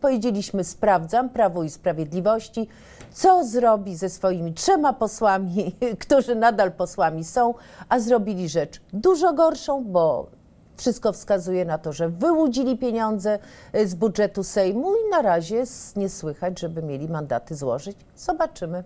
Powiedzieliśmy, sprawdzam Prawo i Sprawiedliwości, co zrobi ze swoimi trzema posłami, którzy nadal posłami są, a zrobili rzecz dużo gorszą, bo wszystko wskazuje na to, że wyłudzili pieniądze e, z budżetu Sejmu i na razie nie słychać, żeby mieli mandaty złożyć. Zobaczymy.